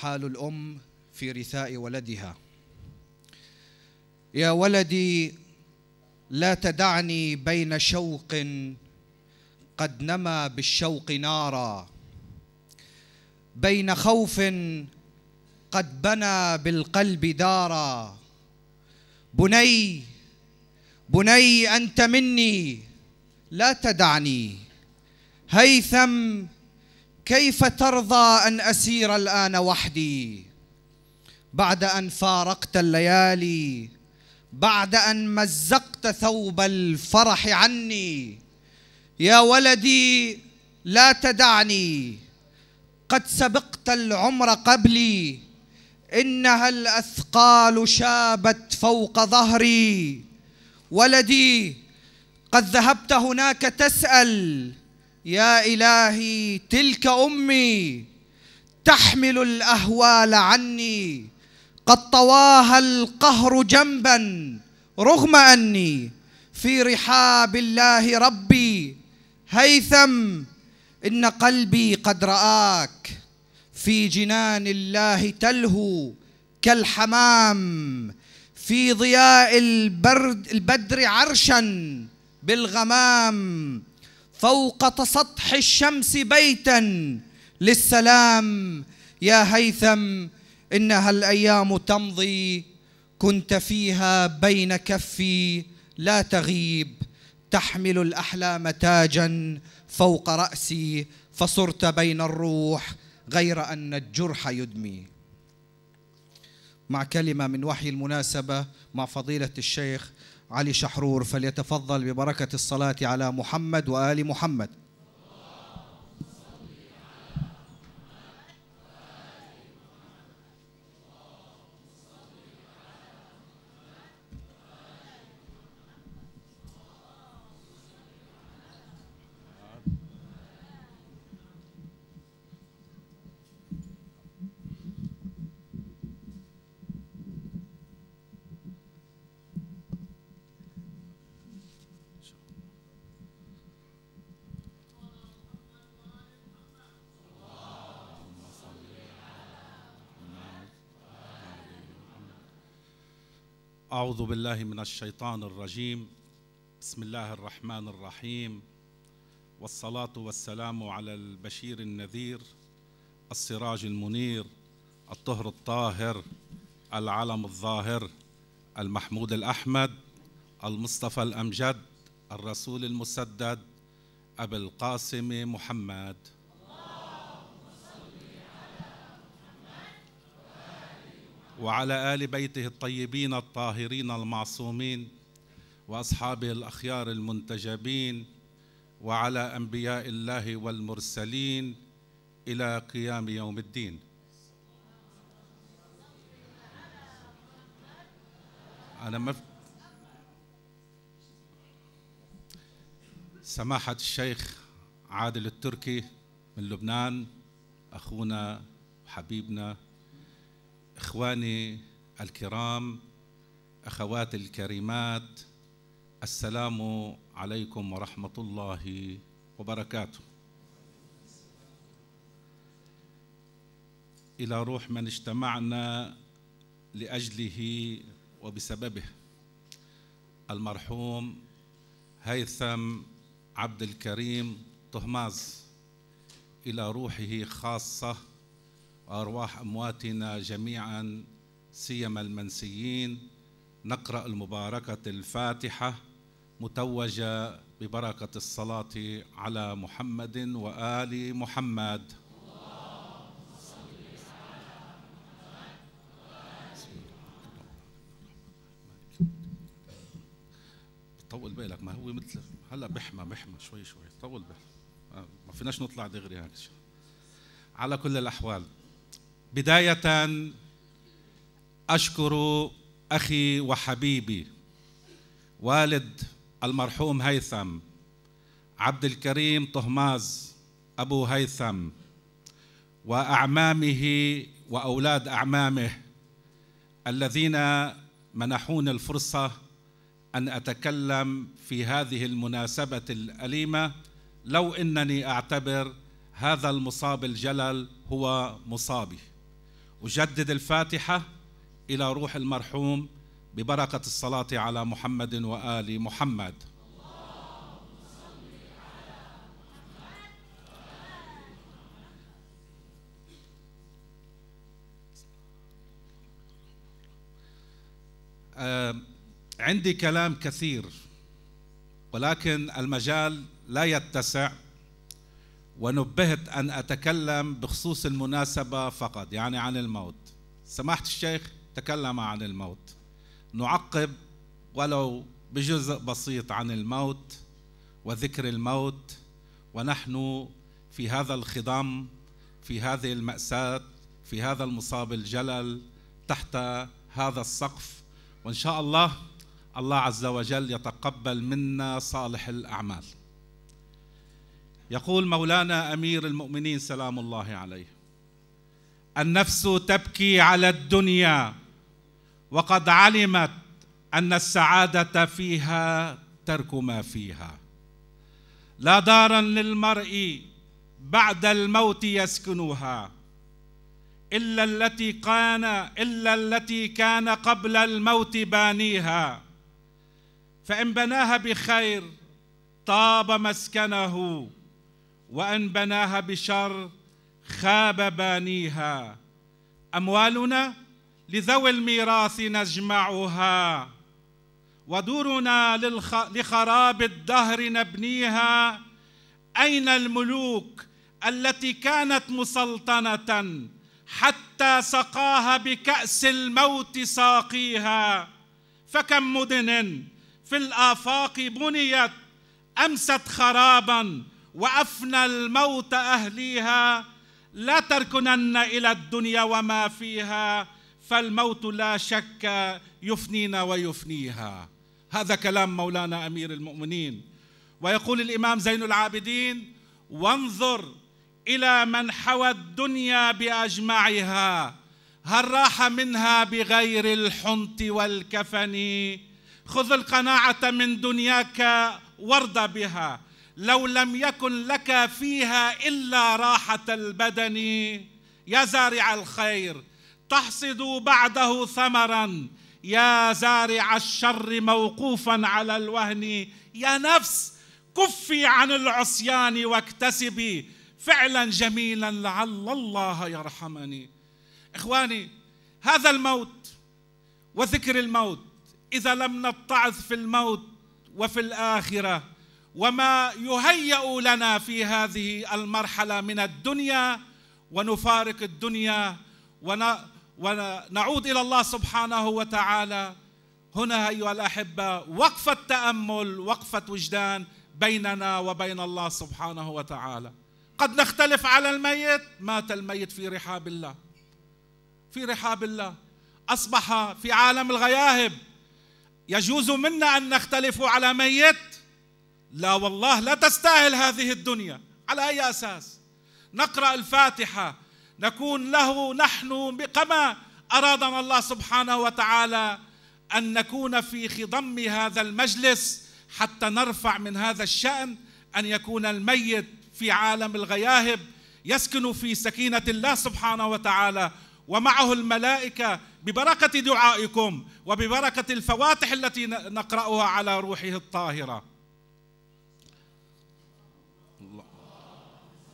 حال الأم في رثاء ولدها يا ولدي لا تدعني بين شوق قد نما بالشوق نارا بين خوف قد بنى بالقلب دارا بني بني انت مني لا تدعني هيثم كيف ترضى ان اسير الان وحدي بعد ان فارقت الليالي بعد ان مزقت ثوب الفرح عني يا ولدي لا تدعني قد سبقت العمر قبلي انها الاثقال شابت فوق ظهري ولدي قد ذهبت هناك تسال يا إلهي تلك أمي تحمل الأهوال عني قد طواها القهر جنبا رغم أني في رحاب الله ربي هيثم إن قلبي قد رآك في جنان الله تلهو كالحمام في ضياء البرد البدر عرشا بالغمام فوق سطح الشمس بيتا للسلام يا هيثم انها الايام تمضي كنت فيها بين كفي لا تغيب تحمل الاحلام تاجا فوق راسي فصرت بين الروح غير ان الجرح يدمي مع كلمه من وحي المناسبه مع فضيله الشيخ علي شحرور فليتفضل ببركة الصلاة على محمد وآل محمد أعوذ بالله من الشيطان الرجيم بسم الله الرحمن الرحيم والصلاة والسلام على البشير النذير السراج المنير الطهر الطاهر العلم الظاهر المحمود الأحمد المصطفى الأمجد الرسول المسدد أبي القاسم محمد وعلى آل بيته الطيبين الطاهرين المعصومين وأصحابه الأخيار المنتجبين وعلى أنبياء الله والمرسلين إلى قيام يوم الدين أنا مف... سماحة الشيخ عادل التركي من لبنان أخونا وحبيبنا اخواني الكرام اخواتي الكريمات السلام عليكم ورحمه الله وبركاته الى روح من اجتمعنا لاجله وبسببه المرحوم هيثم عبد الكريم طهماز الى روحه خاصه وارواح امواتنا جميعا سيما المنسيين نقرا المباركه الفاتحه متوجه ببركه الصلاه على محمد وال محمد طول بالك ما هو مثل هلا بحمى بحمى شوي شوي طول بالك آه، ما فيناش نطلع دغري هيك على كل الاحوال بداية أشكر أخي وحبيبي والد المرحوم هيثم عبد الكريم طهماز أبو هيثم وأعمامه وأولاد أعمامه الذين منحوني الفرصة أن أتكلم في هذه المناسبة الأليمة لو أنني أعتبر هذا المصاب الجلل هو مصابي أجدد الفاتحة إلى روح المرحوم ببركة الصلاة على محمد وآل محمد آه، عندي كلام كثير ولكن المجال لا يتسع ونبهت أن أتكلم بخصوص المناسبة فقط يعني عن الموت سماحة الشيخ تكلم عن الموت نعقب ولو بجزء بسيط عن الموت وذكر الموت ونحن في هذا الخضم في هذه المأساة في هذا المصاب الجلل تحت هذا السقف وإن شاء الله الله عز وجل يتقبل منا صالح الأعمال يقول مولانا امير المؤمنين سلام الله عليه النفس تبكي على الدنيا وقد علمت ان السعاده فيها ترك ما فيها لا دارا للمرء بعد الموت يسكنها الا التي كان الا التي كان قبل الموت بانيها فان بناها بخير طاب مسكنه وان بناها بشر خاب بانيها اموالنا لذوي الميراث نجمعها ودورنا لخراب الدهر نبنيها اين الملوك التي كانت مسلطنه حتى سقاها بكاس الموت ساقيها فكم مدن في الافاق بنيت امست خرابا وأفنى الموت أهليها لا تركنن إلى الدنيا وما فيها فالموت لا شك يفنينا ويفنيها هذا كلام مولانا أمير المؤمنين ويقول الإمام زين العابدين وانظر إلى من حوى الدنيا بأجمعها هل راح منها بغير الحنط والكفن خذ القناعة من دنياك وارضى بها لو لم يكن لك فيها الا راحه البدن يا زارع الخير تحصد بعده ثمرا يا زارع الشر موقوفا على الوهن يا نفس كفي عن العصيان واكتسبي فعلا جميلا لعل الله يرحمني اخواني هذا الموت وذكر الموت اذا لم نتعظ في الموت وفي الاخره وما يهيأ لنا في هذه المرحلة من الدنيا ونفارق الدنيا ونعود إلى الله سبحانه وتعالى هنا أيها الأحبة وقفة تأمل وقفة وجدان بيننا وبين الله سبحانه وتعالى قد نختلف على الميت مات الميت في رحاب الله في رحاب الله أصبح في عالم الغياهب يجوز منا أن نختلف على ميت لا والله لا تستاهل هذه الدنيا على أي أساس نقرأ الفاتحة نكون له نحن كما أرادنا الله سبحانه وتعالى أن نكون في خضم هذا المجلس حتى نرفع من هذا الشأن أن يكون الميت في عالم الغياهب يسكن في سكينة الله سبحانه وتعالى ومعه الملائكة ببركة دعائكم وببركة الفواتح التي نقرأها على روحه الطاهرة الله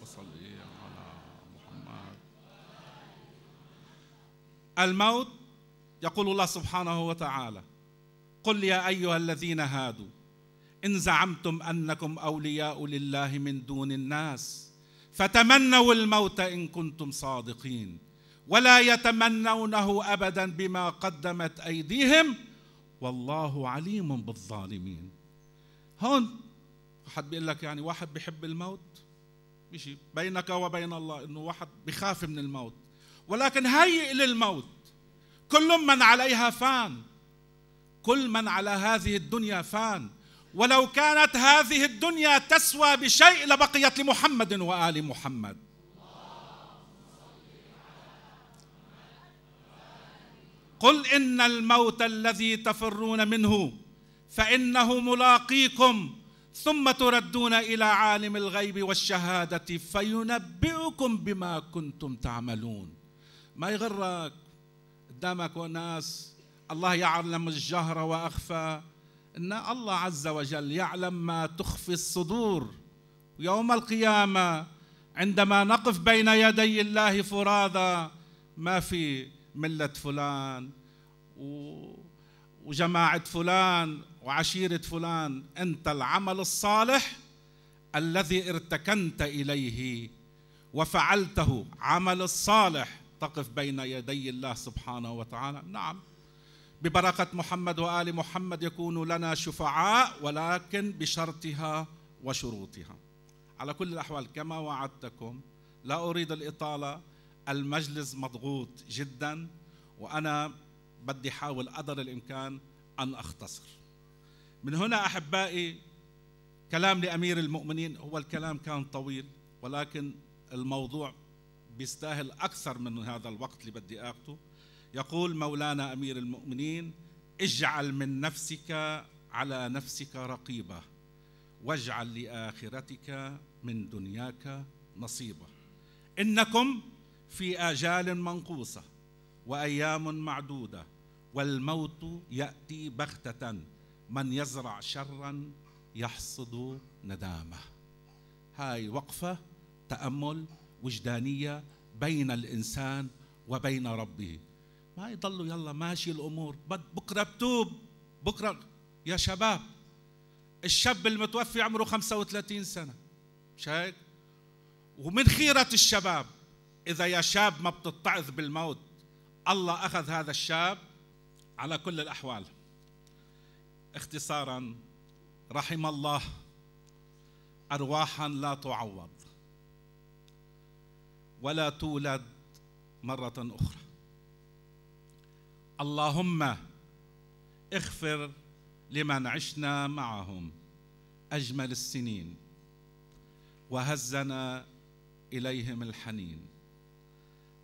وصلي على محمد الموت يقول الله سبحانه وتعالى قل يا أيها الذين هادوا إن زعمتم أنكم أولياء لله من دون الناس فتمنوا الموت إن كنتم صادقين ولا يتمنونه أبدا بما قدمت أيديهم والله عليم بالظالمين هون حد بيقول لك يعني واحد بيحب الموت مشي بينك وبين الله انه واحد بخاف من الموت ولكن هيئ للموت كل من عليها فان كل من على هذه الدنيا فان ولو كانت هذه الدنيا تسوى بشيء لبقيت لمحمد وآل محمد قل إن الموت الذي تفرون منه فإنه ملاقيكم ثم تردون الى عالم الغيب والشهاده فينبئكم بما كنتم تعملون ما يغرك قدامك ناس الله يعلم الجهر واخفى ان الله عز وجل يعلم ما تخفي الصدور يوم القيامه عندما نقف بين يدي الله فرادى ما في مله فلان وجماعه فلان وعشيرة فلان أنت العمل الصالح الذي ارتكنت إليه وفعلته عمل الصالح تقف بين يدي الله سبحانه وتعالى نعم ببركة محمد وآل محمد يكون لنا شفعاء ولكن بشرطها وشروطها على كل الأحوال كما وعدتكم لا أريد الإطالة المجلس مضغوط جدا وأنا بدي أحاول قدر الإمكان أن أختصر من هنا أحبائي كلام لأمير المؤمنين هو الكلام كان طويل ولكن الموضوع بيستاهل أكثر من هذا الوقت اللي بدي أخذه يقول مولانا أمير المؤمنين اجعل من نفسك على نفسك رقيبة واجعل لآخرتك من دنياك نصيبة إنكم في آجال منقوصة وأيام معدودة والموت يأتي بغتة من يزرع شرا يحصد ندامه هاي وقفه تامل وجدانيه بين الانسان وبين ربه ما يضلوا يلا ماشي الامور بكره بتوب بكره يا شباب الشاب المتوفي عمره 35 سنه مش هيك ومن خيره الشباب اذا يا شاب ما بتتعظ بالموت الله اخذ هذا الشاب على كل الاحوال اختصارا رحم الله أرواحا لا تعوض ولا تولد مرة أخرى اللهم اغفر لمن عشنا معهم أجمل السنين وهزنا إليهم الحنين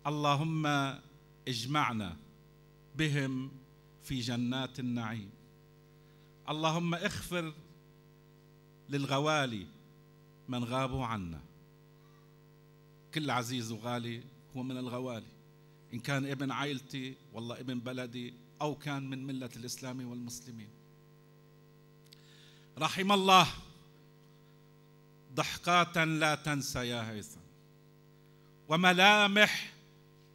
اللهم اجمعنا بهم في جنات النعيم اللهم اغفر للغوالي من غابوا عنا كل عزيز وغالي هو من الغوالي إن كان ابن عائلتي والله ابن بلدي أو كان من ملة الإسلام والمسلمين رحم الله ضحكات لا تنسى يا هيثم وملامح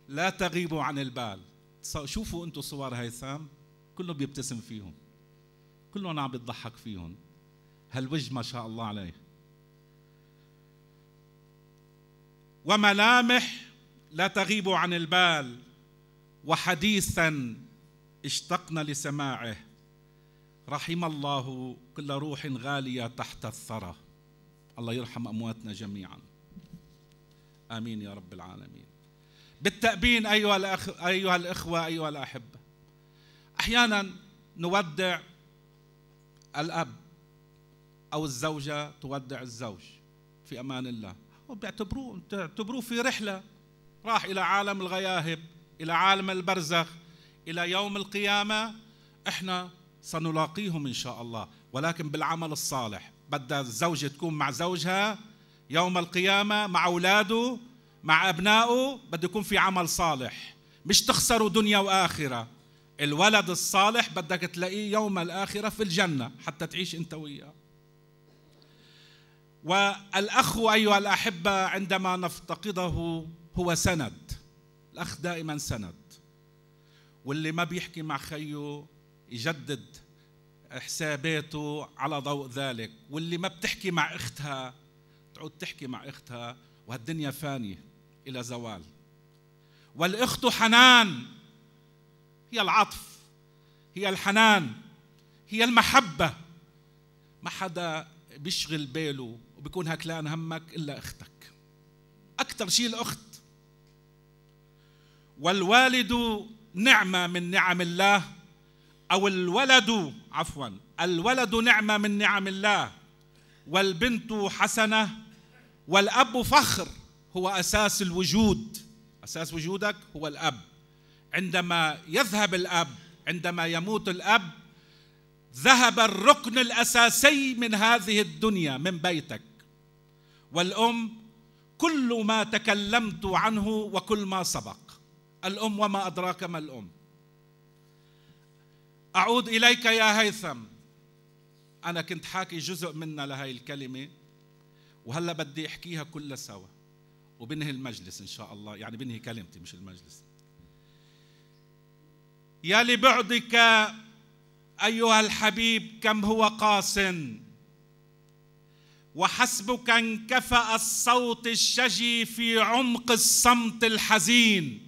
لا تغيب عن البال شوفوا انتم صور هيثم كله بيبتسم فيهم كلهم عم بيضحك فيهم هالوجه ما شاء الله عليه وملامح لا تغيب عن البال وحديثا اشتقنا لسماعه رحم الله كل روح غالية تحت الثرى الله يرحم أمواتنا جميعا آمين يا رب العالمين بالتأبين أيها, الأخ... أيها الأخوة أيها الأحبة أحيانا نودع الأب أو الزوجة تودع الزوج في أمان الله وبيعتبروه تعتبروه في رحلة راح إلى عالم الغياهب إلى عالم البرزخ إلى يوم القيامة إحنا سنلاقيهم إن شاء الله ولكن بالعمل الصالح بدها الزوجة تكون مع زوجها يوم القيامة مع أولاده مع أبنائه بده يكون في عمل صالح مش تخسروا دنيا وآخرة الولد الصالح بدك تلاقيه يوم الآخرة في الجنة حتى تعيش أنت وياه والأخ أيها الأحبة عندما نفتقده هو سند الأخ دائما سند واللي ما بيحكي مع خيه يجدد حساباته على ضوء ذلك واللي ما بتحكي مع اختها تعود تحكي مع اختها وهالدنيا فانيه الى زوال والاخت حنان هي العطف هي الحنان هي المحبة ما حدا بيشغل باله وبيكون هكلان همك إلا أختك أكثر شيء الأخت والوالد نعمة من نعم الله أو الولد عفوا الولد نعمة من نعم الله والبنت حسنة والأب فخر هو أساس الوجود أساس وجودك هو الأب عندما يذهب الاب عندما يموت الاب ذهب الركن الاساسي من هذه الدنيا من بيتك والام كل ما تكلمت عنه وكل ما سبق الام وما ادراك ما الام اعود اليك يا هيثم انا كنت حاكي جزء منا لهي الكلمه وهلا بدي احكيها كلها سوا وبنهي المجلس ان شاء الله يعني بنهي كلمتي مش المجلس يا لبعدك ايها الحبيب كم هو قاس وحسبك انكفا الصوت الشجي في عمق الصمت الحزين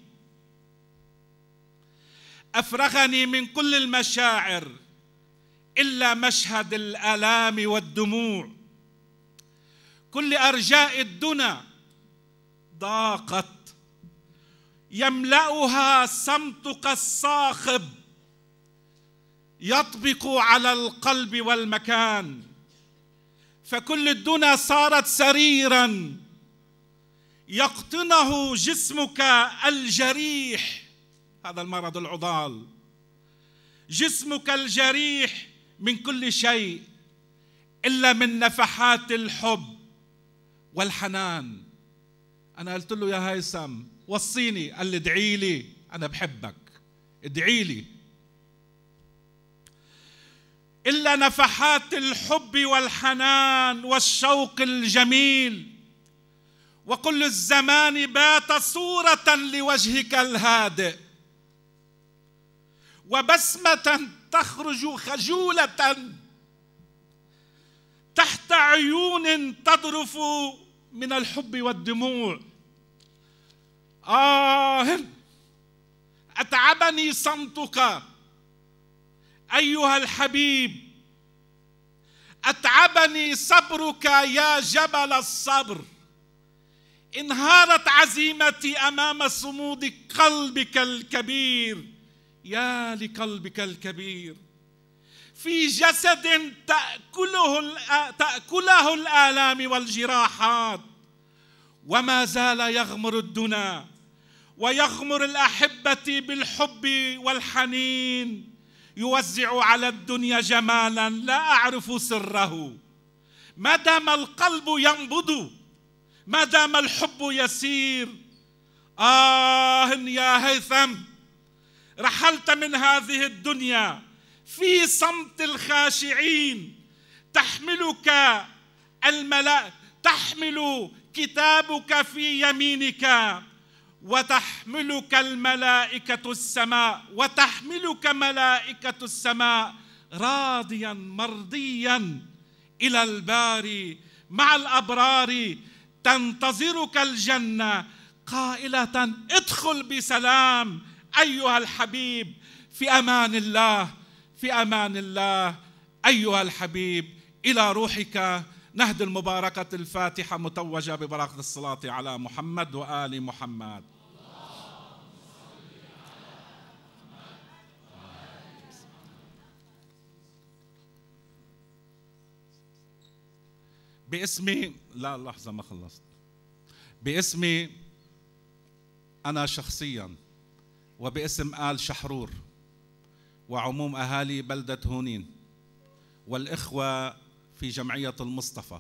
افرغني من كل المشاعر الا مشهد الالام والدموع كل ارجاء الدنا ضاقت يملأها صمتك الصاخب يطبق على القلب والمكان فكل الدنيا صارت سريرا يقطنه جسمك الجريح هذا المرض العضال جسمك الجريح من كل شيء الا من نفحات الحب والحنان انا قلت له يا هيثم وصيني قال لي ادعي لي انا بحبك ادعي لي الا نفحات الحب والحنان والشوق الجميل وكل الزمان بات صوره لوجهك الهادئ وبسمه تخرج خجوله تحت عيون تضرف من الحب والدموع آه أتعبني صمتك أيها الحبيب أتعبني صبرك يا جبل الصبر انهارت عزيمتي أمام صمود قلبك الكبير يا لقلبك الكبير في جسد تأكله تأكله الآلام والجراحات وما زال يغمر الدنا ويغمر الأحبة بالحب والحنين يوزع على الدنيا جمالا لا أعرف سره ما دام القلب ينبض ما دام الحب يسير آه يا هيثم رحلت من هذه الدنيا في صمت الخاشعين تحملك الملأ تحمل كتابك في يمينك وتحملك الملائكة السماء وتحملك ملائكة السماء راضيا مرضيا إلى الباري مع الأبرار تنتظرك الجنة قائلة ادخل بسلام أيها الحبيب في أمان الله في أمان الله أيها الحبيب إلى روحك نهد المباركة الفاتحة متوجة ببركة الصلاة على محمد وآل محمد باسمي لا لحظة ما خلصت باسمي أنا شخصيا وباسم آل شحرور وعموم أهالي بلدة هونين والإخوة في جمعية المصطفى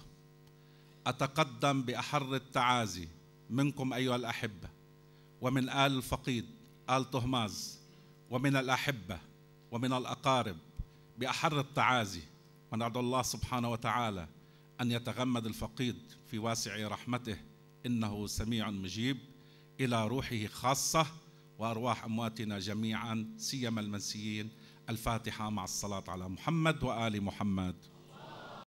أتقدم بأحر التعازي منكم أيها الأحبة ومن آل الفقيد آل طهماز ومن الأحبة ومن الأقارب بأحر التعازي وندعو الله سبحانه وتعالى أن يتغمد الفقيد في واسع رحمته إنه سميع مجيب إلى روحه خاصة وأرواح أمواتنا جميعا سيما المنسيين الفاتحة مع الصلاة على محمد وآل محمد